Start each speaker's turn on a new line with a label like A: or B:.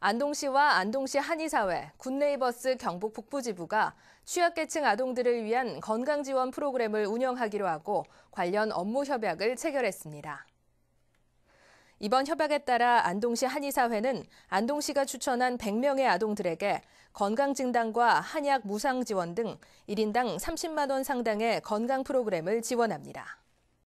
A: 안동시와 안동시 한의사회, 굿네이버스 경북 북부지부가 취약계층 아동들을 위한 건강지원 프로그램을 운영하기로 하고 관련 업무 협약을 체결했습니다. 이번 협약에 따라 안동시 한의사회는 안동시가 추천한 100명의 아동들에게 건강진단과 한약 무상 지원 등 1인당 30만 원 상당의 건강 프로그램을 지원합니다.